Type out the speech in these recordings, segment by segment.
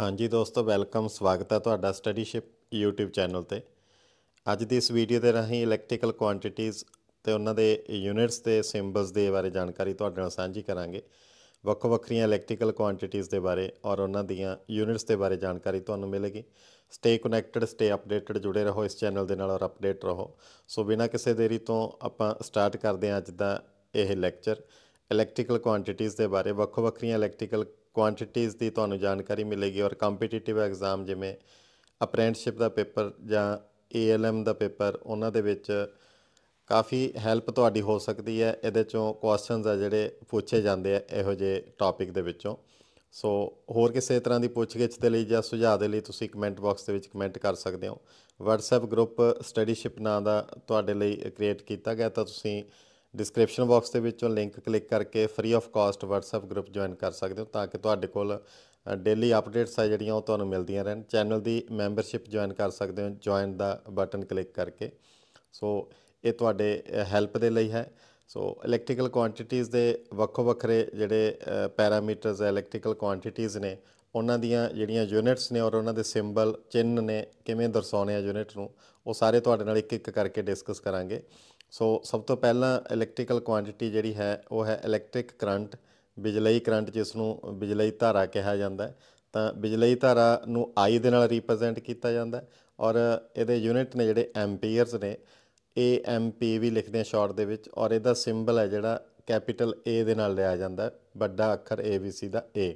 ਹਾਂਜੀ ਦੋਸਤੋ ਵੈਲਕਮ ਸਵਾਗਤ ਹੈ ਤੁਹਾਡਾ ਸਟੱਡੀਸ਼ਿਪ YouTube ਚੈਨਲ ਤੇ ਅੱਜ ਦੀ ਇਸ ਵੀਡੀਓ ਦੇ ਰਾਹੀਂ ਇਲੈਕਟ੍ਰੀਕਲ ਕੁਆਂਟੀਟੀਆਂ ਤੇ ਉਹਨਾਂ ਦੇ ਯੂਨਿਟਸ ਤੇ ਸਿੰਬਲਸ ਦੇ ਬਾਰੇ ਜਾਣਕਾਰੀ ਤੁਹਾਡੇ ਨਾਲ ਸਾਂਝੀ ਕਰਾਂਗੇ ਵੱਖ-ਵੱਖਰੀਆਂ ਇਲੈਕਟ੍ਰੀਕਲ ਕੁਆਂਟੀਟੀਆਂ ਦੇ ਬਾਰੇ ਔਰ ਉਹਨਾਂ ਦੀਆਂ ਯੂਨਿਟਸ ਦੇ ਬਾਰੇ ਜਾਣਕਾਰੀ ਤੁਹਾਨੂੰ ਮਿਲੇਗੀ ਸਟੇ ਕਨੈਕਟਡ ਸਟੇ ਅਪਡੇਟਡ ਜੁੜੇ ਰਹੋ ਇਸ ਚੈਨਲ ਦੇ ਨਾਲ ਔਰ ਅਪਡੇਟ ਰਹੋ ਸੋ ਬਿਨਾਂ ਕਿਸੇ ਦੇਰੀ ਤੋਂ ਆਪਾਂ ਸਟਾਰਟ ਕਰਦੇ ਹਾਂ ਅੱਜ ਦਾ ਇਹ ਲੈਕਚਰ ਇਲੈਕਟ੍ਰੀਕਲ ਕੁਆਂਟੀਟੀਆਂ ਦੇ ਬਾਰੇ ਵੱਖ-ਵੱਖਰੀਆਂ ਇਲੈਕਟ੍ਰੀਕਲ ਕੁਆਂਟੀਟੀਜ਼ ਦੀ ਤੁਹਾਨੂੰ ਜਾਣਕਾਰੀ ਮਿਲੇਗੀ ਔਰ ਕੰਪੀਟੀਟਿਵ ਐਗਜ਼ਾਮ ਜਿਵੇਂ ਅਪ੍ਰੈਂਟਿਸਸ਼ਿਪ ਦਾ ਪੇਪਰ ਜਾਂ ਏਐਲਐਮ ਦਾ ਪੇਪਰ ਉਹਨਾਂ ਦੇ ਵਿੱਚ ਕਾਫੀ ਹੈਲਪ ਤੁਹਾਡੀ ਹੋ ਸਕਦੀ ਹੈ ਇਹਦੇ ਚੋਂ ਕੁਐਸਚਨਸ ਆ ਜਿਹੜੇ ਪੁੱਛੇ ਜਾਂਦੇ ਆ ਇਹੋ ਜਿਹੇ ਟੌਪਿਕ ਦੇ ਵਿੱਚੋਂ ਸੋ ਹੋਰ ਕਿਸੇ ਤਰ੍ਹਾਂ ਦੀ ਪੁੱਛਗਿੱਛ ਦੇ ਲਈ ਜਾਂ ਸੁਝਾਅ ਦੇ ਲਈ ਤੁਸੀਂ ਕਮੈਂਟ ਬਾਕਸ ਦੇ ਵਿੱਚ ਕਮੈਂਟ ਕਰ ਸਕਦੇ ਹੋ WhatsApp ਗਰੁੱਪ ਸਟੱਡੀਸ਼ਿਪ ਨਾਂ ਦਾ ਤੁਹਾਡੇ ਲਈ ਕ੍ਰੀਏਟ ਕੀਤਾ ਗਿਆ ਤਾਂ ਤੁਸੀਂ ਡਿਸਕ੍ਰਿਪਸ਼ਨ ਬਾਕਸ ਦੇ ਵਿੱਚੋਂ ਲਿੰਕ ਕਲਿੱਕ ਕਰਕੇ free of cost WhatsApp group join ਕਰ ਸਕਦੇ ਹੋ ਤਾਂ ਕਿ ਤੁਹਾਡੇ ਕੋਲ ਡੇਲੀ ਅਪਡੇਟਸ ਆ ਜਿਹੜੀਆਂ ਉਹ ਤੁਹਾਨੂੰ ਮਿਲਦੀਆਂ ਰਹਿਣ ਚੈਨਲ ਦੀ ਮੈਂਬਰਸ਼ਿਪ ਜੁਆਇਨ ਕਰ ਸਕਦੇ ਹੋ ਜੁਆਇਨ ਦਾ ਬਟਨ ਕਲਿੱਕ ਕਰਕੇ ਸੋ ਇਹ ਤੁਹਾਡੇ ਹੈਲਪ ਦੇ ਲਈ ਹੈ ਸੋ ਇਲੈਕਟ੍ਰੀਕਲ ਕੁਆਂਟੀਟੀਆਂ ਦੇ ਵੱਖੋ ਵੱਖਰੇ ਜਿਹੜੇ ਪੈਰਾਮੀਟਰਸ ਇਲੈਕਟ੍ਰੀਕਲ ਕੁਆਂਟੀਟੀਆਂ ਨੇ ਉਹਨਾਂ ਦੀਆਂ ਜਿਹੜੀਆਂ ਯੂਨਿਟਸ ਨੇ ਔਰ ਉਹਨਾਂ ਦੇ ਸਿੰਬਲ ਚਿੰਨ ਨੇ ਕਿਵੇਂ ਦਰਸਾਉਣੇ ਆ ਯੂਨਿਟ ਨੂੰ ਉਹ ਸਾਰੇ ਤੁਹਾਡੇ ਨਾਲ ਇੱਕ ਇੱਕ ਕਰਕੇ ਡਿਸਕਸ ਕਰਾਂਗੇ ਸੋ ਸਭ ਤੋਂ ਪਹਿਲਾਂ ਇਲੈਕਟ੍ਰੀਕਲ ਕੁਆਂਟੀਟੀ ਜਿਹੜੀ ਹੈ ਉਹ ਹੈ ਇਲੈਕਟ੍ਰਿਕ ਕਰੰਟ ਬਿਜਲਈ ਕਰੰਟ ਜਿਸ ਨੂੰ ਬਿਜਲਈ ਧਾਰਾ ਕਿਹਾ ਜਾਂਦਾ ਹੈ ਤਾਂ ਬਿਜਲਈ ਧਾਰਾ ਨੂੰ I ਦੇ ਨਾਲ ਰਿਪਰੈਜ਼ੈਂਟ ਕੀਤਾ ਜਾਂਦਾ ਹੈ ਔਰ ਇਹਦੇ ਯੂਨਿਟ ਨੇ ਜਿਹੜੇ ਐਮਪੀਅਰਸ ਨੇ AMP ਵੀ ਲਿਖਦੇ ਆ ਸ਼ਾਰਟ ਦੇ ਵਿੱਚ ਔਰ ਇਹਦਾ ਸਿੰਬਲ ਹੈ ਜਿਹੜਾ ਕੈਪੀਟਲ A ਦੇ ਨਾਲ ਲਿਆ ਜਾਂਦਾ ਵੱਡਾ ਅੱਖਰ ਸੀ ਦਾ A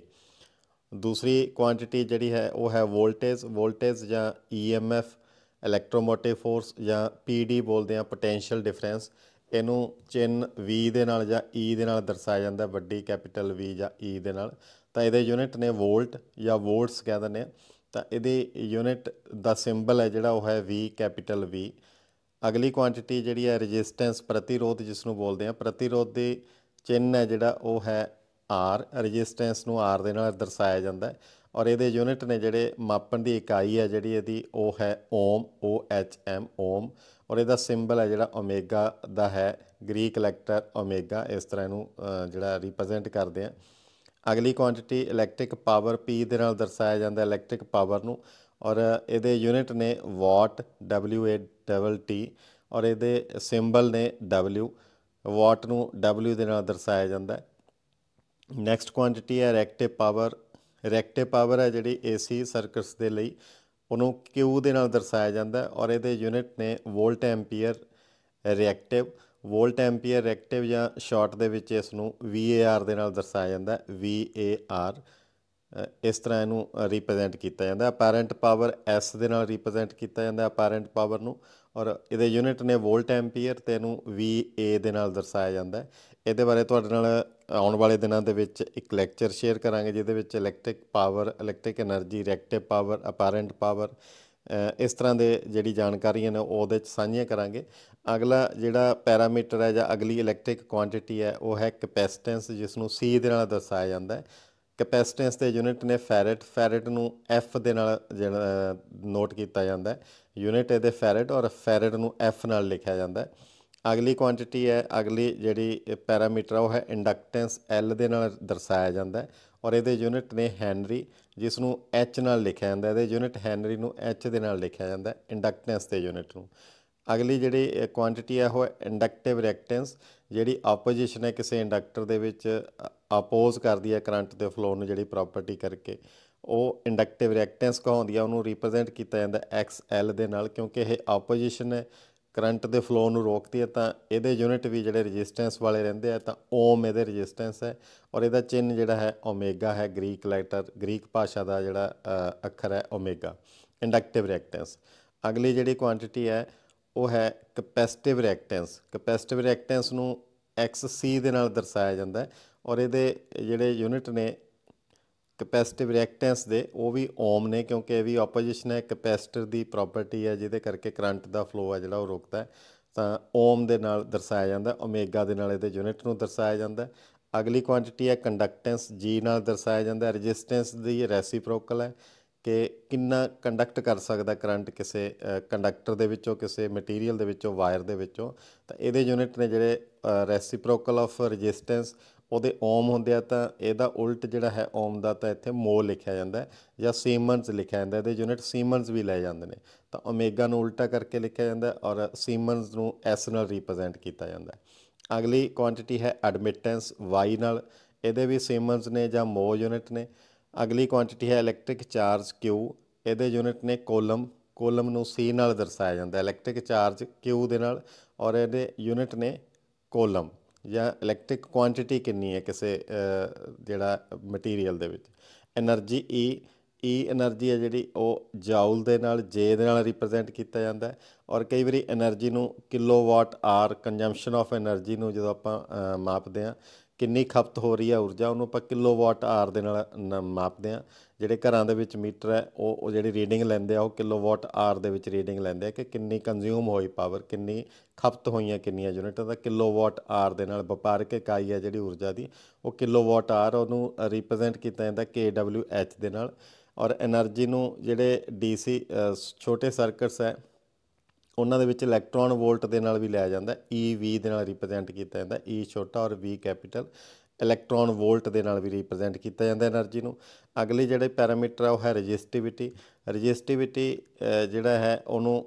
ਦੂਸਰੀ ਕੁਆਂਟੀਟੀ ਜਿਹੜੀ ਹੈ ਉਹ ਹੈ ਵੋਲਟੇਜ ਵੋਲਟੇਜ ਜਾਂ ਐਫ e ਇਲੈਕਟ੍ਰੋਮੋਟਿਵ ਫੋਰਸ ਜਾਂ ਪੀਡੀ ਬੋਲਦੇ ਆ ਪੋਟੈਂਸ਼ੀਅਲ ਡਿਫਰੈਂਸ ਇਹਨੂੰ ਚਿੰਨ V ਦੇ ਨਾਲ ਜਾਂ E ਦੇ ਨਾਲ ਦਰਸਾਇਆ ਜਾਂਦਾ ਵੱਡੀ ਕੈਪੀਟਲ V ਜਾਂ E ਦੇ ਨਾਲ ਤਾਂ ਇਹਦੇ ਯੂਨਿਟ ਨੇ ਵੋਲਟ ਜਾਂ ਵੋਲਟਸ ਕਹਿ ਦਿੰਦੇ ਆ ਤਾਂ ਇਹਦੇ ਯੂਨਿਟ ਦਾ ਸਿੰਬਲ ਹੈ ਜਿਹੜਾ ਉਹ ਹੈ V ਕੈਪੀਟਲ V ਅਗਲੀ ਕੁਆਂਟੀਟੀ ਜਿਹੜੀ ਹੈ ਰੈਜ਼ਿਸਟੈਂਸ ਪ੍ਰਤੀਰੋਧ ਜਿਸ ਨੂੰ ਬੋਲਦੇ ਆ ਪ੍ਰਤੀਰੋਧ ਦੇ ਚਿੰਨ ਹੈ ਜਿਹੜਾ ਉਹ ਹੈ R ਰੈਜ਼ਿਸਟੈਂਸ ਨੂੰ R ਦੇ ਨਾਲ ਦਰਸਾਇਆ ਜਾਂਦਾ ਹੈ ਔਰ ਇਹਦੇ ਯੂਨਿਟ ਨੇ ਜਿਹੜੇ ਮਾਪਣ ਦੀ ਇਕਾਈ ਹੈ ਜਿਹੜੀ ਇਹਦੀ ਉਹ ਹੈ ohm O H M ohm ਔਰ ਇਹਦਾ ਸਿੰਬਲ ਹੈ ਜਿਹੜਾ ਓਮੇਗਾ ਦਾ ਹੈ ਗ੍ਰੀਕ ਲੈਟਰ ਓਮੇਗਾ ਇਸ ਤਰ੍ਹਾਂ ਇਹਨੂੰ ਜਿਹੜਾ ਰਿਪਰੈਜ਼ੈਂਟ ਕਰਦੇ ਆ ਅਗਲੀ ਕੁਆਂਟੀਟੀ ਇਲੈਕਟ੍ਰਿਕ ਪਾਵਰ ਪੀ ਦੇ ਨਾਲ ਦਰਸਾਇਆ ਜਾਂਦਾ ਹੈ ਇਲੈਕਟ੍ਰਿਕ ਪਾਵਰ ਨੂੰ ਔਰ ਇਹਦੇ ਯੂਨਿਟ ਨੇ watt W A double T ਔਰ ਇਹਦੇ ਸਿੰਬਲ ਨੇ W ਵਾਟ ਨੂੰ W ਦੇ ਨਾਲ ਦਰਸਾਇਆ ਜਾਂਦਾ ਹੈ ਨੈਕਸਟ ਕੁਆਂਟੀਟੀ ਹੈ ਰੈਕਟਿਵ ਪਾਵਰ ਰਿਐਕਟਿਵ ਪਾਵਰ ਹੈ ਜਿਹੜੀ ਏਸੀ ਸਰਕਟਸ ਦੇ ਲਈ ਉਹਨੂੰ Q ਦੇ ਨਾਲ ਦਰਸਾਇਆ ਜਾਂਦਾ ਔਰ ਇਹਦੇ ਯੂਨਿਟ ਨੇ volt ampere reactive volt ampere reactive ਜਾਂ ਸ਼ਾਰਟ ਦੇ ਵਿੱਚ ਇਸ ਨੂੰ VAR ਦੇ ਨਾਲ ਦਰਸਾਇਆ ਜਾਂਦਾ VAR ਇਸ ਤਰ੍ਹਾਂ ਇਹਨੂੰ ਰਿਪਰੈਜ਼ੈਂਟ ਕੀਤਾ ਜਾਂਦਾ ਅਪੈਰੈਂਟ ਪਾਵਰ ਐਸ ਦੇ ਨਾਲ ਰਿਪਰੈਜ਼ੈਂਟ ਕੀਤਾ ਜਾਂਦਾ ਅਪੈਰੈਂਟ ਪਾਵਰ ਨੂੰ ਔਰ ਇਹਦੇ ਯੂਨਿਟ ਨੇ ਵੋਲਟ ਐਂਪੀਅਰ ਤੇ ਇਹਨੂੰ VA ਦੇ ਨਾਲ ਦਰਸਾਇਆ ਜਾਂਦਾ ਹੈ ਇਹਦੇ ਬਾਰੇ ਤੁਹਾਡੇ ਨਾਲ ਆਉਣ ਵਾਲੇ ਦਿਨਾਂ ਦੇ ਵਿੱਚ ਇੱਕ ਲੈਕਚਰ ਸ਼ੇਅਰ ਕਰਾਂਗੇ ਜਿਹਦੇ ਵਿੱਚ electric power electric energy reactive power apparent power ਇਸ ਤਰ੍ਹਾਂ ਦੇ ਜਿਹੜੀ ਜਾਣਕਾਰੀਆਂ ਨੇ ਉਹਦੇ ਵਿੱਚ ਸਾਂਝੀਆਂ ਕਰਾਂਗੇ ਅਗਲਾ ਜਿਹੜਾ ਪੈਰਾਮੀਟਰ ਹੈ ਜਾਂ ਅਗਲੀ ਇਲੈਕਟ੍ਰਿਕ ਕੁਆਂਟੀਟੀ ਹੈ ਉਹ ਹੈ ਕੈਪੈਸਿਟੈਂਸ ਜਿਸ ਨੂੰ C ਦੇ ਨਾਲ ਦਰਸਾਇਆ ਜਾਂਦਾ ਹੈ ਕੈਪੈਸਿਟੈਂਸ ਦੇ ਯੂਨਿਟ ਨੇ ਫੈਰਟ ਫੈਰਟ ਨੂੰ ਐਫ ਦੇ ਨਾਲ ਜਿਹੜਾ ਨੋਟ ਕੀਤਾ ਜਾਂਦਾ ਹੈ ਯੂਨਿਟ ਇਹਦੇ ਫੈਰਟ ਔਰ ਫੈਰਟ ਨੂੰ ਐਫ ਨਾਲ ਲਿਖਿਆ ਜਾਂਦਾ ਹੈ ਅਗਲੀ ਕੁਆਂਟੀਟੀ ਹੈ ਅਗਲੀ ਜਿਹੜੀ ਪੈਰਾਮੀਟਰ ਉਹ ਹੈ ਇੰਡਕਟੈਂਸ ਐਲ ਦੇ ਨਾਲ ਦਰਸਾਇਆ ਜਾਂਦਾ ਹੈ ਔਰ ਇਹਦੇ ਯੂਨਿਟ ਨੇ ਹੈਨਰੀ ਜਿਸ ਨੂੰ ਐਚ ਨਾਲ ਲਿਖਿਆ ਜਾਂਦਾ ਇਹਦੇ ਯੂਨਿਟ ਹੈਨਰੀ ਨੂੰ ਐਚ ਦੇ ਨਾਲ ਲਿਖਿਆ ਜਾਂਦਾ ਹੈ ਇੰਡਕਟੈਂਸ ਦੇ ਯੂਨਿਟ ਨੂੰ ਅਗਲੀ ਜਿਹੜੀ ਕੁਆਂਟੀਟੀ ਹੈ ਉਹ ਇੰਡਕਟਿਵ ਰਿਐਕਟੈਂਸ ਜਿਹੜੀ ਆਪੋਜੀਸ਼ਨ ਹੈ ਕਿਸੇ ਇੰਡਕਟਰ ਦੇ ਵਿੱਚ ਆਪੋਜ਼ ਕਰਦੀ ਹੈ ਕਰੰਟ ਦੇ ਫਲੋ ਨੂੰ ਜਿਹੜੀ ਪ੍ਰਾਪਰਟੀ ਕਰਕੇ ਉਹ ਇੰਡਕਟਿਵ ਰਿਐਕਟੈਂਸ ਕਹਾਉਂਦੀ ਆ ਉਹਨੂੰ ਰਿਪਰੈਜ਼ੈਂਟ ਕੀਤਾ ਜਾਂਦਾ XL ਦੇ ਨਾਲ ਕਿਉਂਕਿ ਇਹ ਆਪੋਜੀਸ਼ਨ ਹੈ ਕਰੰਟ ਦੇ ਫਲੋ ਨੂੰ ਰੋਕਦੀ ਹੈ ਤਾਂ ਇਹਦੇ ਯੂਨਿਟ ਵੀ ਜਿਹੜੇ ਰੈਜ਼ਿਸਟੈਂਸ ਵਾਲੇ ਰਹਿੰਦੇ ਆ ਤਾਂ ਓਮ ਇਹਦੇ ਰੈਜ਼ਿਸਟੈਂਸ ਹੈ ਔਰ ਇਹਦਾ ਚਿੰਨ ਜਿਹੜਾ ਹੈ ਓਮੇਗਾ ਹੈ ਗ੍ਰੀਕ ਲੈਟਰ ਗ੍ਰੀਕ ਭਾਸ਼ਾ ਦਾ ਜਿਹੜਾ ਅੱਖਰ ਹੈ ਓਮੇਗਾ ਇੰਡਕਟਿਵ ਰਿਐਕਟੈਂਸ ਅਗਲੀ ਜਿਹੜੀ ਕੁਆਂਟੀਟੀ ਹੈ ਉਹ ਹੈ ਕਪੈਸਿਟਿਵ ਰਿਐਕਟੈਂਸ ਕਪੈਸਿਟਿਵ ਰਿਐਕਟੈਂਸ ਨੂੰ XC ਦੇ ਨਾਲ ਦਰਸਾਇਆ ਜਾਂਦਾ ਹੈ ਔਰ ਇਹਦੇ ਜਿਹੜੇ ਯੂਨਿਟ ਨੇ ਕੈਪੈਸਿਟਿਵ ਰਿਐਕਟੈਂਸ ਦੇ ਉਹ ਵੀ ਓਮ ਨੇ ਕਿਉਂਕਿ ਇਹ ਵੀ ਆਪੋਜੀਸ਼ਨ ਹੈ ਕੈਪੈਸਿਟਰ ਦੀ ਪ੍ਰੋਪਰਟੀ ਹੈ ਜਿਹਦੇ ਕਰਕੇ ਕਰੰਟ ਦਾ ਫਲੋ ਹੈ ਜਿਹੜਾ ਉਹ ਰੁਕਦਾ ਹੈ ਤਾਂ ਓਮ ਦੇ ਨਾਲ ਦਰਸਾਇਆ ਜਾਂਦਾ ਓਮੇਗਾ ਦੇ ਨਾਲ ਇਹਦੇ ਯੂਨਿਟ ਨੂੰ ਦਰਸਾਇਆ ਜਾਂਦਾ ਅਗਲੀ ਕੁਆਂਟੀਟੀ ਹੈ ਕੰਡਕਟੈਂਸ ਜੀ ਨਾਲ ਦਰਸਾਇਆ ਜਾਂਦਾ ਰੈਜ਼ਿਸਟੈਂਸ ਦੀ ਰੈਸੀਪ੍ਰੋਕਲ ਹੈ ਕਿ ਕਿੰਨਾ ਕੰਡਕਟ ਕਰ ਸਕਦਾ ਕਰੰਟ ਕਿਸੇ ਕੰਡਕਟਰ ਦੇ ਵਿੱਚੋਂ ਕਿਸੇ ਮਟੀਰੀਅਲ ਦੇ ਵਿੱਚੋਂ ਵਾਇਰ ਦੇ ਵਿੱਚੋਂ ਤਾਂ ਇਹਦੇ ਯੂਨਿਟ ਨੇ ਜਿਹੜੇ ਰੈਸੀਪ੍ਰੋਕਲ ਆਫ ਰੈਜ਼ਿਸਟੈਂਸ ਉਹਦੇ ਓਮ ਹੁੰਦੇ ਆ ਤਾਂ ਇਹਦਾ ਉਲਟ ਜਿਹੜਾ ਹੈ ਓਮ ਦਾ ਤਾਂ ਇੱਥੇ ਮੋ ਲਿਖਿਆ ਜਾਂਦਾ ਹੈ ਜਾਂ ਸੀਮਨਸ ਲਿਖਿਆ ਜਾਂਦਾ ਇਹਦੇ ਯੂਨਿਟ ਸੀਮਨਸ ਵੀ ਲਏ ਜਾਂਦੇ ਨੇ ਤਾਂ ਓਮੇਗਾ ਨੂੰ ਉਲਟਾ ਕਰਕੇ ਲਿਖਿਆ ਜਾਂਦਾ ਔਰ ਸੀਮਨਸ ਨੂੰ ਐਸ ਨਾਲ ਰਿਪਰੈਜ਼ੈਂਟ ਕੀਤਾ ਜਾਂਦਾ ਅਗਲੀ ਕੁਆਂਟੀਟੀ ਹੈ ਐਡਮਿਟੈਂਸ y ਨਾਲ ਇਹਦੇ ਵੀ ਸੀਮਨਸ ਨੇ ਜਾਂ ਮੋ ਯੂਨਿਟ ਨੇ ਅਗਲੀ ਕੁਆਂਟੀਟੀ ਹੈ ਇਲੈਕਟ੍ਰਿਕ ਚਾਰਜ q ਇਹਦੇ ਯੂਨਿਟ ਨੇ ਕੋਲਮ ਕੋਲਮ ਨੂੰ c ਨਾਲ ਦਰਸਾਇਆ ਜਾਂਦਾ ਇਲੈਕਟ੍ਰਿਕ ਚਾਰਜ q ਦੇ ਨਾਲ ਔਰ ਇਹਦੇ ਯੂਨਿਟ ਨੇ ਕੋਲਮ ਜਾਂ ਇਲੈਕਟ੍ਰਿਕ ਕੁਆਂਟੀਟੀ ਕਿੰਨੀ ਹੈ ਕਿਸੇ ਜਿਹੜਾ ਮਟੀਰੀਅਲ ਦੇ ਵਿੱਚ energy E E e energy ਹੈ ਜਿਹੜੀ ਉਹ ਜਾਊਲ ਦੇ ਨਾਲ ਜੇ ਦੇ ਨਾਲ ਰਿਪਰੈਜ਼ੈਂਟ ਕੀਤਾ ਜਾਂਦਾ ਹੈ ਔਰ ਕਈ ਵਾਰੀ એનર્ਜੀ ਨੂੰ kilowatt hour consumption of energy ਨੂੰ ਜਦੋਂ ਆਪਾਂ ਮਾਪਦੇ ਆ ਕਿੰਨੀ ਖਪਤ ਹੋ ਰਹੀ ਹੈ ਊਰਜਾ ਉਹਨੂੰ ਆਪਾਂ ਕਿਲੋਵਾਟ ਆਰ ਦੇ ਨਾਲ ਮਾਪਦੇ ਆ ਜਿਹੜੇ ਘਰਾਂ ਦੇ ਵਿੱਚ ਮੀਟਰ ਹੈ ਉਹ ਉਹ ਜਿਹੜੀ ਰੀਡਿੰਗ ਲੈਂਦੇ ਆ ਉਹ ਕਿਲੋਵਾਟ ਆਰ ਦੇ ਵਿੱਚ ਰੀਡਿੰਗ ਲੈਂਦੇ ਆ ਕਿ ਕਿੰਨੀ ਕੰਜ਼ਿਊਮ ਹੋਈ ਪਾਵਰ ਕਿੰਨੀ ਖਪਤ ਹੋਈਆਂ ਕਿੰਨੀਆਂ ਯੂਨਿਟਾਂ ਦਾ ਕਿਲੋਵਾਟ ਆਰ ਦੇ ਨਾਲ ਵਪਾਰਕ ਇਕਾਈ ਹੈ ਜਿਹੜੀ ਊਰਜਾ ਦੀ ਉਹ ਕਿਲੋਵਾਟ ਆਰ ਉਹਨੂੰ ਰਿਪਰੈਜ਼ੈਂਟ ਕੀਤਾ ਜਾਂਦਾ ਐਚ ਦੇ ਨਾਲ ਔਰ એનર્ਜੀ ਨੂੰ ਜਿਹੜੇ ਡੀਸੀ ਛੋਟੇ ਸਰਕਟਸ ਹੈ ਉਹਨਾਂ ਦੇ ਵਿੱਚ ਇਲੈਕਟ੍ਰੋਨ ਵੋਲਟ ਦੇ ਨਾਲ ਵੀ ਲਿਆ ਜਾਂਦਾ EV ਦੇ ਨਾਲ ਰਿਪਰੈਜ਼ੈਂਟ ਕੀਤਾ ਜਾਂਦਾ E ਛੋਟਾ ਔਰ V ਕੈਪੀਟਲ ਇਲੈਕਟ੍ਰੋਨ ਵੋਲਟ ਦੇ ਨਾਲ ਵੀ ਰਿਪਰੈਜ਼ੈਂਟ ਕੀਤਾ ਜਾਂਦਾ એનર્ਜੀ ਨੂੰ ਅਗਲੇ ਜਿਹੜੇ ਪੈਰਾਮੀਟਰ ਆ ਉਹ ਹੈ ਰੈਜ਼ਿਸਟਿਵਿਟੀ ਰੈਜ਼ਿਸਟਿਵਿਟੀ ਜਿਹੜਾ ਹੈ ਉਹਨੂੰ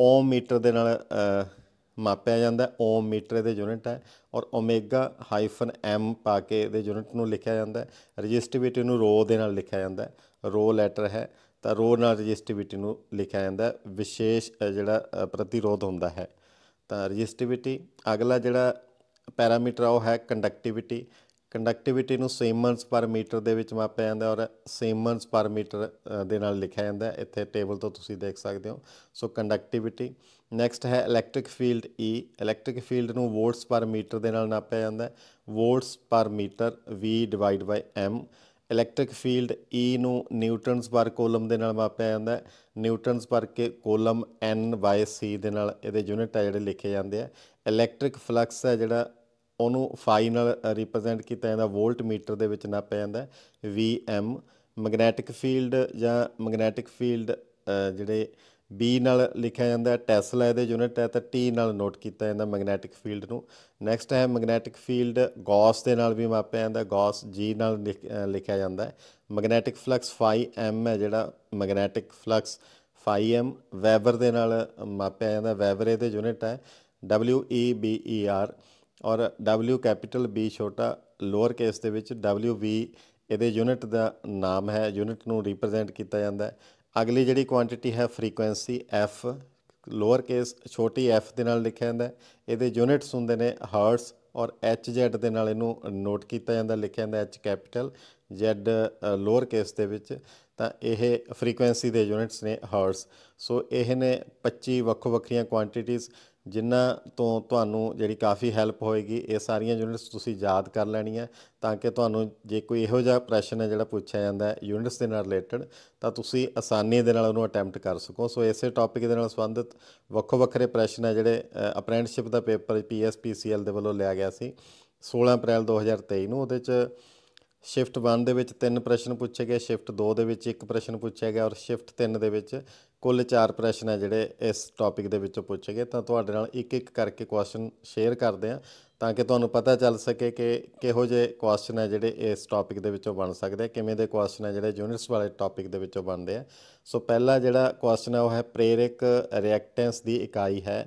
ਓਮ ਮੀਟਰ ਦੇ ਨਾਲ ਮਾਪਿਆ ਜਾਂਦਾ ਓਮ ਮੀਟਰ ਦੇ ਯੂਨਿਟ ਹੈ ਔਰ ਓਮੇਗਾ ਹਾਈਫਨ ਐਮ ਪਾ ਕੇ ਇਹਦੇ ਯੂਨਿਟ ਨੂੰ ਲਿਖਿਆ ਜਾਂਦਾ ਰੈਜ਼ਿਸਟਿਵਿਟੀ ਨੂੰ ਰੋ ਦੇ ਨਾਲ ਲਿਖਿਆ ਜਾਂਦਾ ਰੋ ਲੈਟਰ ਹੈ ਤਾਂ ਰੋਗ ਨਾਲ ਰਜਿਸਟੀਵਿਟੀ ਨੂੰ ਲਿਖਿਆ ਜਾਂਦਾ ਵਿਸ਼ੇਸ਼ ਜਿਹੜਾ ਪ੍ਰਤੀਰੋਧ ਹੁੰਦਾ ਹੈ ਤਾਂ ਰਜਿਸਟੀਵਿਟੀ ਅਗਲਾ ਜਿਹੜਾ ਪੈਰਾਮੀਟਰ ਆ ਉਹ ਹੈ ਕੰਡਕਟਿਵਿਟੀ ਕੰਡਕਟਿਵਿਟੀ ਨੂੰ ਸੀਮਨਸ ਪਰ ਮੀਟਰ ਦੇ ਵਿੱਚ ਮਾਪਿਆ ਜਾਂਦਾ ਔਰ ਸੀਮਨਸ ਪਰ ਮੀਟਰ ਦੇ ਨਾਲ ਲਿਖਿਆ ਜਾਂਦਾ ਇੱਥੇ ਟੇਬਲ ਤੋਂ ਤੁਸੀਂ ਦੇਖ ਸਕਦੇ ਹੋ ਸੋ ਕੰਡਕਟਿਵਿਟੀ ਨੈਕਸਟ ਹੈ electric field E electric field ਨੂੰ ਵੋਲਟਸ ਪਰ ਮੀਟਰ ਦੇ ਨਾਲ ਨਾਪਿਆ ਜਾਂਦਾ volts per metre V divide by M electric field E ਨੂੰ ਨਿਊਟਨਸ ਪਰ ਕੋਲਮ ਦੇ ਨਾਲ ਮਾਪਿਆ ਜਾਂਦਾ ਹੈ ਨਿਊਟਨਸ ਪਰ ਕੇ ਕੋਲਮ N/C ਦੇ ਨਾਲ ਇਹਦੇ ਯੂਨਿਟ ਆ ਜਿਹੜੇ ਲਿਖੇ ਜਾਂਦੇ ਆ ਇਲੈਕਟ੍ਰਿਕ ਫਲਕਸ ਹੈ ਜਿਹੜਾ ਉਹਨੂੰ ਫਾਈ ਨਾਲ ਰਿਪਰੈਜ਼ੈਂਟ ਕੀਤਾ ਜਾਂਦਾ ਵੋਲਟ ਮੀਟਰ ਦੇ ਵਿੱਚ ਨਾਪਿਆ ਜਾਂਦਾ VM ਮੈਗਨੈਟਿਕ ਫੀਲਡ ਜਾਂ ਮੈਗਨੈਟਿਕ ਫੀਲਡ ਜਿਹੜੇ B ਨਾਲ ਲਿਖਿਆ ਜਾਂਦਾ ਹੈ ਟੈਸਲਾ ਇਹਦੇ ਯੂਨਿਟ ਹੈ ਤਾਂ T ਨਾਲ ਨੋਟ ਕੀਤਾ ਜਾਂਦਾ ਮੈਗਨੈਟਿਕ ਫੀਲਡ ਨੂੰ ਨੈਕਸਟ ਹੈ ਮੈਗਨੈਟਿਕ ਫੀਲਡ ਗੌਸ ਦੇ ਨਾਲ ਵੀ ਮਾਪਿਆ ਜਾਂਦਾ ਗੌਸ G ਨਾਲ ਲਿਖਿਆ ਜਾਂਦਾ ਹੈ ਮੈਗਨੈਟਿਕ ਫਲਕਸ ਫਾਈ M ਹੈ ਜਿਹੜਾ magnetic flux phi M weber ਦੇ ਨਾਲ ਮਾਪਿਆ ਜਾਂਦਾ ਵੈਬਰ ਇਹਦੇ ਯੂਨਿਟ ਹੈ W E B E R ਔਰ W ਕੈਪੀਟਲ B ਛੋਟਾ ਲੋਅਰ ਕੇਸ ਦੇ ਵਿੱਚ W V ਇਹਦੇ ਯੂਨਿਟ ਦਾ ਨਾਮ ਹੈ ਯੂਨਿਟ ਨੂੰ ਰਿਪਰੈਜ਼ੈਂਟ ਕੀਤਾ ਜਾਂਦਾ ਹੈ ਅਗਲੀ ਜਿਹੜੀ ਕੁਆਂਟੀਟੀ ਹੈ ਫ੍ਰੀਕੁਐਂਸੀ f ਲੋਅਰ ਕੇਸ ਛੋਟੀ f ਦੇ ਨਾਲ ਲਿਖਿਆ ਜਾਂਦਾ ਇਹਦੇ ਯੂਨਿਟਸ ਹੁੰਦੇ ਨੇ ਹਰਟਸ ਔਰ hz ਦੇ ਨਾਲ ਇਹਨੂੰ ਨੋਟ ਕੀਤਾ ਜਾਂਦਾ ਲਿਖਿਆ ਜਾਂਦਾ h capital z lower case ਦੇ ਵਿੱਚ ਤਾਂ ਇਹ ਫ੍ਰੀਕੁਐਂਸੀ ਦੇ ਯੂਨਿਟਸ ਨੇ ਹਰਟਸ ਸੋ ਇਹ ਨੇ 25 ਵੱਖ ਵੱਖਰੀਆਂ ਕੁਆਂਟੀਟੀਆਂ ਜਿਨ੍ਹਾਂ ਤੋਂ ਤੁਹਾਨੂੰ ਜਿਹੜੀ ਕਾਫੀ ਹੈਲਪ ਹੋਏਗੀ ਇਹ ਸਾਰੀਆਂ ਯੂਨਿਟਸ ਤੁਸੀਂ ਯਾਦ ਕਰ ਲੈਣੀਆਂ ਤਾਂ ਕਿ ਤੁਹਾਨੂੰ ਜੇ ਕੋਈ ਇਹੋ ਜਿਹਾ ਪ੍ਰੈਸ਼ਨ ਹੈ ਜਿਹੜਾ ਪੁੱਛਿਆ ਜਾਂਦਾ ਹੈ ਯੂਨਿਟਸ ਦੇ ਨਾਲ ਰਿਲੇਟਡ ਤਾਂ ਤੁਸੀਂ ਆਸਾਨੀ ਦੇ ਨਾਲ ਉਹਨੂੰ ਅਟੈਂਪਟ ਕਰ ਸਕੋ ਸੋ ਇਸੇ ਟੌਪਿਕ ਦੇ ਨਾਲ ਸੰਬੰਧਿਤ ਵੱਖੋ ਵੱਖਰੇ ਪ੍ਰੈਸ਼ਨ ਹੈ ਜਿਹੜੇ ਅਪ੍ਰੈਂਟਿਸਸ਼ਿਪ ਦਾ ਪੇਪਰ ਪੀਐਸਪੀਸੀਐਲ ਦੇ ਵੱਲੋਂ ਲਿਆ ਗਿਆ ਸੀ 16 ਅਪ੍ਰੈਲ 2023 ਨੂੰ ਉਹਦੇ 'ਚ ਸ਼ਿਫਟ 1 ਦੇ ਵਿੱਚ ਤਿੰਨ ਪ੍ਰਸ਼ਨ ਪੁੱਛੇ ਗਏ ਸ਼ਿਫਟ 2 ਦੇ ਵਿੱਚ ਇੱਕ ਪ੍ਰਸ਼ਨ ਪੁੱਛਿਆ ਗਿਆ ਔਰ ਸ਼ਿਫਟ 3 ਦੇ ਵਿੱਚ ਕੁੱਲ 4 ਪ੍ਰਸ਼ਨ ਹੈ ਜਿਹੜੇ ਇਸ ਟੌਪਿਕ ਦੇ ਵਿੱਚੋਂ ਪੁੱਛੇ ਗਏ ਤਾਂ ਤੁਹਾਡੇ ਨਾਲ ਇੱਕ ਇੱਕ ਕਰਕੇ ਕੁਐਸਚਨ ਸ਼ੇਅਰ ਕਰਦੇ ਆ ਤਾਂ ਕਿ ਤੁਹਾਨੂੰ ਪਤਾ ਚੱਲ ਸਕੇ ਕਿ ਕਿਹੋ ਜਿਹੇ ਕੁਐਸਚਨ ਹੈ ਜਿਹੜੇ ਇਸ ਟੌਪਿਕ ਦੇ ਵਿੱਚੋਂ ਬਣ ਸਕਦੇ ਆ ਕਿਵੇਂ ਦੇ ਕੁਐਸਚਨ ਹੈ ਜਿਹੜੇ ਯੂਨਿਟਸ ਵਾਲੇ ਟੌਪਿਕ ਦੇ ਵਿੱਚੋਂ ਬਣਦੇ ਆ ਸੋ ਪਹਿਲਾ ਜਿਹੜਾ ਕੁਐਸਚਨ ਹੈ ਉਹ ਹੈ ਪ੍ਰੇਰਕ ਰਿਐਕਟੈਂਸ ਦੀ ਇਕਾਈ ਹੈ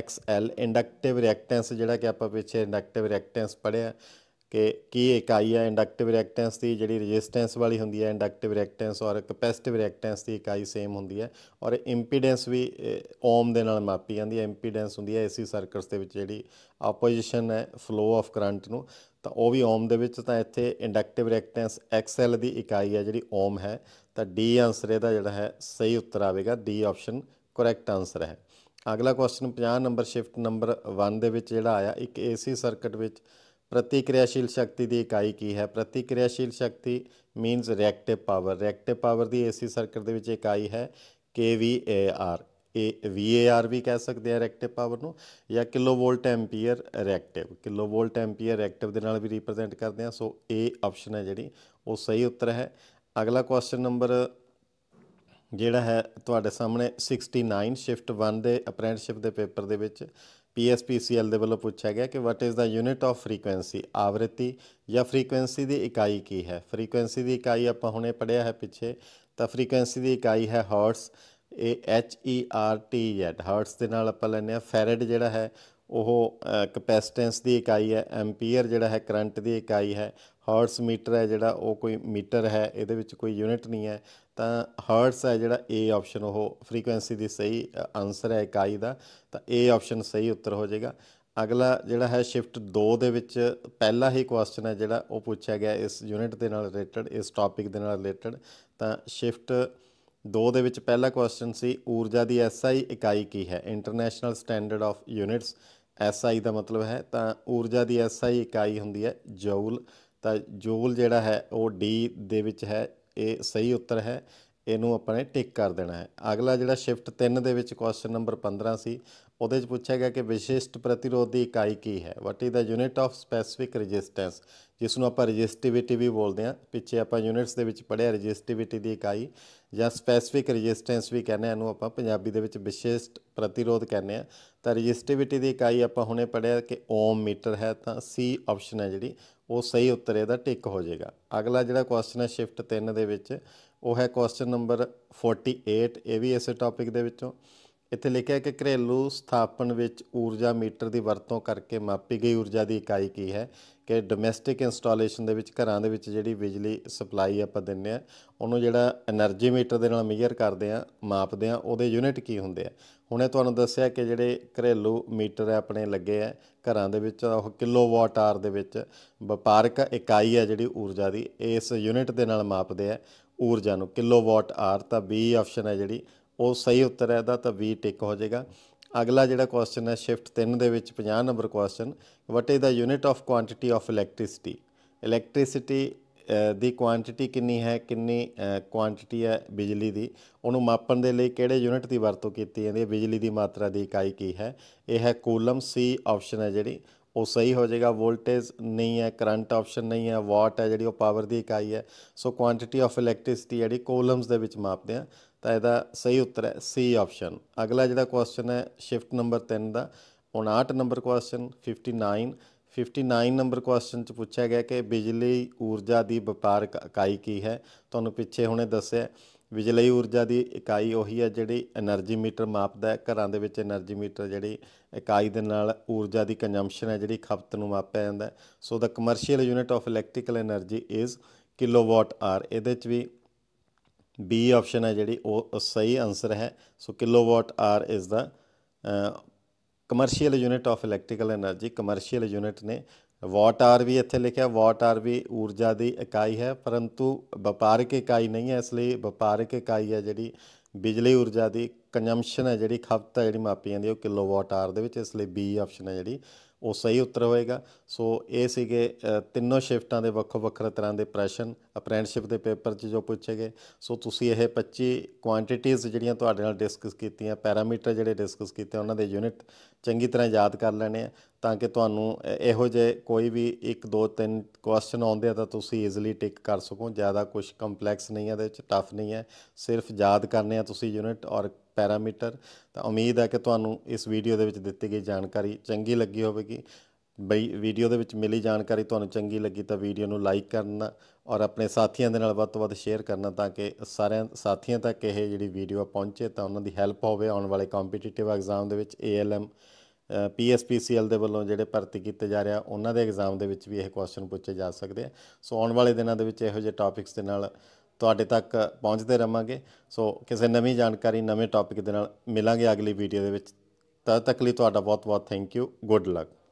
XL ਇੰਡਕਟਿਵ ਰਿਐਕਟੈਂਸ ਜਿਹੜਾ ਕਿ ਆਪਾਂ ਪਿੱਛੇ ਇੰਡਕਟਿਵ ਰਿਐਕਟੈਂਸ ਪੜਿਆ ਕਿ ਕੀ ਇਕਾਈ ਹੈ ਇੰਡਕਟਿਵ ਰਿਐਕਟੈਂਸ ਦੀ ਜਿਹੜੀ ਰੈਜ਼ਿਸਟੈਂਸ ਵਾਲੀ ਹੁੰਦੀ ਹੈ ਇੰਡਕਟਿਵ ਰਿਐਕਟੈਂਸ ਔਰ ਕਪੈਸਿਟਿਵ ਰਿਐਕਟੈਂਸ ਦੀ ਇਕਾਈ ਸੇਮ ਹੁੰਦੀ ਹੈ ਔਰ ਇੰਪੀਡੈਂਸ ਵੀ ਓਮ ਦੇ ਨਾਲ ਮਾਪੀ ਜਾਂਦੀ ਹੈ ਇੰਪੀਡੈਂਸ ਹੁੰਦੀ ਹੈ ਏਸੀ ਸਰਕਟਸ ਦੇ ਵਿੱਚ ਜਿਹੜੀ ਆਪੋਜੀਸ਼ਨ ਹੈ ਫਲੋ ਆਫ ਕਰੰਟ ਨੂੰ ਤਾਂ ਉਹ ਵੀ ਓਮ ਦੇ ਵਿੱਚ ਤਾਂ ਇੱਥੇ ਇੰਡਕਟਿਵ ਰਿਐਕਟੈਂਸ ਐਕਸਐਲ ਦੀ ਇਕਾਈ ਹੈ ਜਿਹੜੀ ਓਮ ਹੈ ਤਾਂ ਡੀ ਆਨਸਰ ਇਹਦਾ ਜਿਹੜਾ ਹੈ ਸਹੀ ਉੱਤਰ ਆਵੇਗਾ ਡੀ ਆਪਸ਼ਨ ਕਰੈਕਟ ਆਨਸਰ ਹੈ ਅਗਲਾ ਕੁਐਸਚਨ 50 ਨੰਬਰ ਸ਼ਿਫਟ ਨੰਬਰ 1 ਦੇ ਵਿੱਚ ਜਿਹੜਾ ਆਇਆ ਇੱਕ ਏਸੀ ਸਰਕਟ ਵਿੱਚ ਪ੍ਰਤੀਕਿਰਿਆਸ਼ੀਲ ਸ਼ਕਤੀ ਦੀ ਇਕਾਈ ਕੀ ਹੈ ਪ੍ਰਤੀਕਿਰਿਆਸ਼ੀਲ ਸ਼ਕਤੀ means reactive power reactive power ਦੀ ਏਸੀ ਸਰਕਟ ਦੇ ਵਿੱਚ ਇਕਾਈ ਹੈ kVAR ਇਹ VAR ਵੀ ਕਹਿ ਸਕਦੇ ਆ ਰਿਐਕਟਿਵ ਪਾਵਰ ਨੂੰ ਜਾਂ kilovolt ampere reactive kilovolt ampere reactive ਦੇ ਨਾਲ ਵੀ ਰਿਪਰੈਜ਼ੈਂਟ ਕਰਦੇ ਆ ਸੋ ਏ ਆਪਸ਼ਨ ਹੈ ਜਿਹੜੀ ਉਹ ਸਹੀ ਉੱਤਰ ਹੈ ਅਗਲਾ ਕੁਐਸਚਨ ਨੰਬਰ ਜਿਹੜਾ ਹੈ ਤੁਹਾਡੇ ਸਾਹਮਣੇ 69 ਸ਼ਿਫਟ 1 ਦੇ ਅਪ੍ਰੈਂਟਿਸਸ਼ਿਪ ਦੇ ਪੇਪਰ ਦੇ ਵਿੱਚ ਪੀਐਸਪੀਸੀਐਲ ਦੇ ਵੱਲੋਂ ਪੁੱਛਿਆ ਗਿਆ ਕਿ what is the unit of frequency ਆਵਰਤੀ ਜਾਂ ਫ੍ਰੀਕੁਐਂਸੀ ਦੀ ਇਕਾਈ ਕੀ ਹੈ ਫ੍ਰੀਕੁਐਂਸੀ ਦੀ ਇਕਾਈ ਆਪਾਂ ਹੁਣੇ ਪੜਿਆ ਹੈ ਪਿੱਛੇ ਤਾਂ ਫ੍ਰੀਕੁਐਂਸੀ ਦੀ ਇਕਾਈ ਹੈ ਹਰਟਸ ਇਹ H E R T Z hertz ਦੇ ਨਾਲ ਆਪਾਂ ਲੈਨੇ ਆ ਫੈਰਡ ਜਿਹੜਾ ਹੈ ਉਹ ਕਪੈਸਿਟੈਂਸ ਦੀ ਇਕਾਈ ਹੈ ਐਮਪੀਅਰ ਜਿਹੜਾ ਹੈ ਕਰੰਟ ਦੀ ਇਕਾਈ ਹੈ ਹਰਟਸ ਮੀਟਰ ਹੈ ਜਿਹੜਾ ਉਹ ਕੋਈ ਮੀਟਰ ਹੈ ਇਹਦੇ ਵਿੱਚ ਕੋਈ ਯੂਨਿਟ ਨਹੀਂ ਹੈ ਤਾਂ ਹਰਟਸ ਹੈ ਜਿਹੜਾ A ਆਪਸ਼ਨ ਉਹ ਫ੍ਰੀਕੁਐਂਸੀ ਦੀ ਸਹੀ ਆਨਸਰ ਹੈ ਇਕਾਈ ਦਾ ਤਾਂ A ਆਪਸ਼ਨ ਸਹੀ ਉੱਤਰ ਹੋ ਜਾਏਗਾ ਅਗਲਾ ਜਿਹੜਾ ਹੈ ਸ਼ਿਫਟ 2 ਦੇ ਵਿੱਚ ਪਹਿਲਾ ਹੀ ਕੁਐਸਚਨ ਹੈ ਜਿਹੜਾ ਉਹ ਪੁੱਛਿਆ ਗਿਆ ਇਸ ਯੂਨਿਟ ਦੇ ਨਾਲ ਰਿਲੇਟਡ ਇਸ ਟਾਪਿਕ ਦੇ ਨਾਲ ਰਿਲੇਟਡ ਤਾਂ ਸ਼ਿਫਟ 2 ਦੇ ਵਿੱਚ ਪਹਿਲਾ ਕੁਐਸਚਨ ਸੀ ਊਰਜਾ ਦੀ ਐਸਆਈ ਇਕਾਈ ਕੀ ਹੈ international standard of units SI ਦਾ ਮਤਲਬ ਹੈ ਤਾਂ ਊਰਜਾ ਦੀ ਐਸਆਈ ਇਕਾਈ ਹੁੰਦੀ ਹੈ ਜੂਲ ਤਾਂ ਜੂਲ ਜਿਹੜਾ ਹੈ ਉਹ ਡੀ ਦੇ ਵਿੱਚ ਹੈ ਇਹ ਸਹੀ ਉੱਤਰ ਹੈ ਇਹਨੂੰ ਆਪਾਂ ਨੇ ਟਿਕ ਕਰ ਦੇਣਾ ਹੈ ਅਗਲਾ ਜਿਹੜਾ ਸ਼ਿਫਟ 3 ਦੇ ਵਿੱਚ ਕੁਐਸਚਨ ਨੰਬਰ 15 ਸੀ ਉਹਦੇ ਵਿੱਚ ਪੁੱਛਿਆ ਗਿਆ ਕਿ ਵਿਸ਼ਿਸ਼ਟ ਪ੍ਰਤੀਰੋਧ ਦੀ ਇਕਾਈ ਕੀ ਹੈ what is the unit of specific resistance ਜਿਸ ਨੂੰ ਆਪਾਂ ਰੈਜ਼ਿਸਟਿਵਿਟੀ ਵੀ ਬੋਲਦੇ ਆ ਪਿੱਛੇ ਆਪਾਂ ਯੂਨਿਟਸ ਦੇ ਵਿੱਚ ਪੜਿਆ ਰੈਜ਼ਿਸਟਿਵਿਟੀ ਦੀ ਇਕਾਈ ਜਾਂ ਸਪੈਸਿਫਿਕ ਰੈਜ਼ਿਸਟੈਂਸ ਵੀ ਕਹਿੰਦੇ ਆ ਇਹਨੂੰ ਆਪਾਂ ਪੰਜਾਬੀ ਦੇ ਵਿੱਚ ਵਿਸ਼ੇਸ਼ਟ ਪ੍ਰਤੀਰੋਧ ਕਹਿੰਦੇ ਆ ਤਾਂ ਰੈਜ਼ਿਸਟਿਵਿਟੀ ਦੀ ਇਕਾਈ ਆਪਾਂ ਹੁਣੇ ਪੜਿਆ ਕਿ ਓਮ ਮੀਟਰ ਹੈ ਤਾਂ ਸੀ ਆਪਸ਼ਨ ਹੈ ਜਿਹੜੀ ਉਹ ਸਹੀ ਉੱਤਰ ਇਹਦਾ ਟਿਕ ਹੋ ਜਾਏਗਾ ਅਗਲਾ ਜਿਹੜਾ ਕੁਐਸਚਨ ਹੈ ਸ਼ਿਫਟ 3 ਦੇ ਵਿੱਚ ਉਹ ਹੈ ਕੁਐਸਚਨ ਨੰਬਰ 48 ਇਹ ਵੀ ਇਸੇ ਟੌਪਿਕ ਦੇ ਵਿੱਚੋਂ ਇੱਥੇ ਲਿਖਿਆ ਕਿ ਘਰੇਲੂ ਸਥਾਪਨ ਵਿੱਚ ਊਰਜਾ ਮੀਟਰ ਦੀ ਵਰਤੋਂ ਕਰਕੇ ਮਾਪੀ ਗਈ ਊਰਜਾ ਦੀ ਇਕਾਈ ਕੀ ਹੈ ਕਿ ਡੋਮੈਸਟਿਕ ਇੰਸਟਾਲੇਸ਼ਨ ਦੇ ਵਿੱਚ ਘਰਾਂ ਦੇ ਵਿੱਚ ਜਿਹੜੀ ਬਿਜਲੀ ਸਪਲਾਈ ਆਪਾਂ ਦਿੰਨੇ ਆ ਉਹਨੂੰ ਜਿਹੜਾ એનર્ਜੀ ਮੀਟਰ ਦੇ ਨਾਲ ਮੀਜ਼ਰ ਕਰਦੇ ਆ ਮਾਪਦੇ ਆ ਉਹਦੇ ਯੂਨਿਟ ਕੀ ਹੁੰਦੇ ਆ ਹੁਣੇ ਤੁਹਾਨੂੰ ਦੱਸਿਆ ਕਿ ਜਿਹੜੇ ਘਰੇਲੂ ਮੀਟਰ ਆਪਣੇ ਲੱਗੇ ਆ ਘਰਾਂ ਦੇ ਵਿੱਚ ਉਹ ਕਿਲੋਵਾਟ ਆਰ ਦੇ ਵਿੱਚ ਵਪਾਰਕ ਇਕਾਈ ਆ ਜਿਹੜੀ ਊਰਜਾ ਦੀ ਇਸ ਯੂਨਿਟ ਦੇ ਨਾਲ ਮਾਪਦੇ ਆ ਊਰਜਾ ਨੂੰ ਕਿਲੋਵਾਟ ਆਰ ਤਾਂ ਬੀ ਆਪਸ਼ਨ ਹੈ ਜਿਹੜੀ ਉਹ ਸਹੀ ਉੱਤਰ ਹੈ ਇਹਦਾ ਤਾਂ ਬੀ ਟਿਕ ਹੋ ਜਾਏਗਾ ਅਗਲਾ ਜਿਹੜਾ ਕੁਐਸਚਨ ਹੈ ਸ਼ਿਫਟ 3 ਦੇ ਵਿੱਚ 50 number question what is the unit of quantity of electricity electricity ਦੀ ਕੁਆਂਟੀਟੀ ਕਿੰਨੀ ਹੈ ਕਿੰਨੀ ਕੁਆਂਟੀਟੀ ਹੈ ਬਿਜਲੀ ਦੀ ਉਹਨੂੰ ਮਾਪਣ ਦੇ ਲਈ ਕਿਹੜੇ ਯੂਨਿਟ ਦੀ ਵਰਤੋਂ ਕੀਤੀ ਜਾਂਦੀ ਹੈ ਬਿਜਲੀ ਦੀ ਮਾਤਰਾ ਦੀ ਇਕਾਈ ਕੀ ਹੈ ਇਹ ਹੈ ਕੂਲਮ ਸੀ ਆਪਸ਼ਨ ਹੈ ਜਿਹੜੀ ਉਹ ਸਹੀ ਹੋ ਜਾਏਗਾ ਵੋਲਟੇਜ ਨਹੀਂ ਹੈ ਕਰੰਟ ਆਪਸ਼ਨ ਨਹੀਂ ਹੈ ਵਾਟ ਹੈ ਜਿਹੜੀ ਉਹ ਪਾਵਰ ਦੀ ਇਕਾਈ ਹੈ ਸੋ ਕੁਆਂਟੀਟੀ ਆਫ ਇਲੈਕਟ੍ਰਿਸਿਟੀ ਜਿਹੜੀ ਕੂਲਮਸ ਦੇ ਵਿੱਚ ਮਾਪਦੇ ਆ ਤਾਂ ਇਹਦਾ ਸਹੀ ਉੱਤਰ ਹੈ ਸੀ ਆਪਸ਼ਨ ਅਗਲਾ ਜਿਹੜਾ ਕੁਐਸਚਨ ਹੈ ਸ਼ਿਫਟ ਨੰਬਰ 3 ਦਾ 59 ਨੰਬਰ ਕੁਐਸਚਨ 59 59 ਨੰਬਰ ਕੁਐਸਚਨ ਚ ਪੁੱਛਿਆ ਗਿਆ ਕਿ ਬਿਜਲੀ ਊਰਜਾ ਦੀ ਵਪਾਰਕ ਇਕਾਈ ਕੀ ਹੈ ਤੁਹਾਨੂੰ ਪਿੱਛੇ ਹੁਣੇ ਦੱਸਿਆ ਬਿਜਲੀ ਊਰਜਾ ਦੀ ਇਕਾਈ ਉਹੀ ਹੈ ਜਿਹੜੀ એનર્ਜੀ ਮੀਟਰ ਮਾਪਦਾ ਹੈ ਘਰਾਂ ਦੇ ਵਿੱਚ એનર્ਜੀ ਮੀਟਰ ਜਿਹੜੀ ਇਕਾਈ ਦੇ ਨਾਲ ਊਰਜਾ ਦੀ ਕੰਜਮਪਸ਼ਨ ਹੈ ਜਿਹੜੀ ਖਪਤ ਨੂੰ ਮਾਪਿਆ ਜਾਂਦਾ so the commercial unit of electrical energy is kilowatt hour ਇਹਦੇ ਚ ਵੀ ਬੀ ਆਪਸ਼ਨ ਹੈ ਜਿਹੜੀ ਉਹ ਸਹੀ ਆਨਸਰ ਹੈ so kilowatt hour is the commercial unit of electrical energy commercial unit ਨੇ ਵਾਟ ਆਰ ਵੀ ਇੱਥੇ ਲਿਖਿਆ ਵਾਟ ਆਰ ਵੀ ਊਰਜਾ ਦੀ ਇਕਾਈ ਹੈ ਪਰੰਤੂ ਵਪਾਰਕ ਇਕਾਈ ਨਹੀਂ ਹੈ ਇਸ ਲਈ ਵਪਾਰਕ ਇਕਾਈ ਹੈ ਜਿਹੜੀ ਬਿਜਲੀ ਊਰਜਾ ਦੀ ਕੰਜ਼ਮਪਸ਼ਨ ਹੈ ਜਿਹੜੀ ਖਪਤ ਹੈ ਜਿਹੜੀ ਮਾਪੀ ਜਾਂਦੀ ਉਹ ਕਿਲੋਵਾਟ ਆਰ ਦੇ ਵਿੱਚ ਇਸ ਲਈ ਬੀ ਆਪਸ਼ਨ ਹੈ ਜਿਹੜੀ ਉਹ ਸਹੀ ਉੱਤਰ ਹੋਏਗਾ ਸੋ ਇਹ ਸੀਗੇ ਤਿੰਨੋਂ ਸ਼ਿਫਟਾਂ ਦੇ ਵੱਖੋ ਵੱਖਰੇ ਤਰ੍ਹਾਂ ਦੇ ਪ੍ਰੈਸ਼ਨ ਅਪ੍ਰੈਂਟਿਸਸ਼ਿਪ ਦੇ ਪੇਪਰ 'ਚ ਜੋ ਪੁੱਛੇ ਗਏ ਸੋ ਤੁਸੀਂ ਇਹ 25 ਕੁਆਂਟੀਟੀਆਂ ਜਿਹੜੀਆਂ ਤੁਹਾਡੇ ਨਾਲ ਡਿਸਕਸ ਕੀਤੀਆਂ ਪੈਰਾਮੀਟਰ ਜਿਹੜੇ ਡਿਸਕਸ ਕੀਤੇ ਉਹਨਾਂ ਦੇ ਯੂਨਿਟ ਚੰਗੀ ਤਰ੍ਹਾਂ ਯਾਦ ਕਰ ਲੈਣੇ ਆ ਤਾਂ ਕਿ ਤੁਹਾਨੂੰ ਇਹੋ ਜੇ ਕੋਈ ਵੀ 1 2 3 ਕੁਐਸਚਨ ਆਉਂਦੇ ਆ ਤਾਂ ਤੁਸੀਂ ਈਜ਼ੀਲੀ ਟਿਕ ਕਰ ਸਕੋ ਜ਼ਿਆਦਾ ਕੁਝ ਕੰਪਲੈਕਸ ਨਹੀਂ ਆ ਦੇ ਵਿੱਚ ਟਫ ਨਹੀਂ ਹੈ ਸਿਰਫ ਯਾਦ ਕਰਨੇ ਆ ਤੁਸੀਂ ਯੂਨਿਟ ਔਰ ਪੈਰਾਮੀਟਰ ਤਾਂ ਉਮੀਦ ਹੈ ਕਿ ਤੁਹਾਨੂੰ ਇਸ ਵੀਡੀਓ ਦੇ ਵਿੱਚ ਦਿੱਤੀ ਗਈ ਜਾਣਕਾਰੀ ਚੰਗੀ ਲੱਗੀ ਹੋਵੇਗੀ ਬਈ ਵੀਡੀਓ ਦੇ ਵਿੱਚ ਮਿਲੀ ਜਾਣਕਾਰੀ ਤੁਹਾਨੂੰ ਚੰਗੀ ਲੱਗੀ ਤਾਂ ਵੀਡੀਓ ਨੂੰ ਲਾਈਕ ਕਰਨਾ ਔਰ ਆਪਣੇ ਸਾਥੀਆਂ ਦੇ ਨਾਲ ਵੱਧ ਤੋਂ ਵੱਧ ਸ਼ੇਅਰ ਕਰਨਾ ਤਾਂ ਕਿ ਸਾਰਿਆਂ ਸਾਥੀਆਂ ਤੱਕ ਇਹ ਜਿਹੜੀ ਵੀਡੀਓ ਪਹੁੰਚੇ ਤਾਂ ਉਹਨਾਂ ਦੀ ਹੈਲਪ ਹੋਵੇ ਆਉਣ ਵਾਲੇ ਕੰਪੀਟੀਟਿਵ ਐਗਜ਼ਾਮ ਦੇ ਵਿੱਚ ਏਐਲਐਮ ਪੀਐਸਪੀਸੀਐਲ ਦੇ ਵੱਲੋਂ ਜਿਹੜੇ ਭਰਤੀ ਕੀਤੇ ਜਾ ਰਿਹਾ ਉਹਨਾਂ ਦੇ ਐਗਜ਼ਾਮ ਦੇ ਵਿੱਚ ਵੀ ਇਹ ਕੁਐਸਚਨ ਪੁੱਛੇ ਜਾ ਸਕਦੇ ਆ ਸੋ ਆਉਣ ਵਾਲੇ ਦਿਨਾਂ ਦੇ ਵਿੱਚ ਇਹੋ ਜਿਹੇ ਟਾਪਿਕਸ ਦੇ ਨਾਲ ਤੁਹਾਡੇ ਤੱਕ ਪਹੁੰਚਦੇ ਰਵਾਂਗੇ ਸੋ ਕਿਸੇ ਨਵੀਂ ਜਾਣਕਾਰੀ ਨਵੇਂ ਟੌਪਿਕ ਦੇ ਨਾਲ ਮਿਲਾਂਗੇ ਅਗਲੀ ਵੀਡੀਓ ਦੇ ਵਿੱਚ ਤਦ ਤੱਕ ਲਈ ਤੁਹਾਡਾ ਬਹੁਤ ਬਹੁਤ ਥੈਂਕ ਯੂ ਗੁੱਡ ਲੱਕ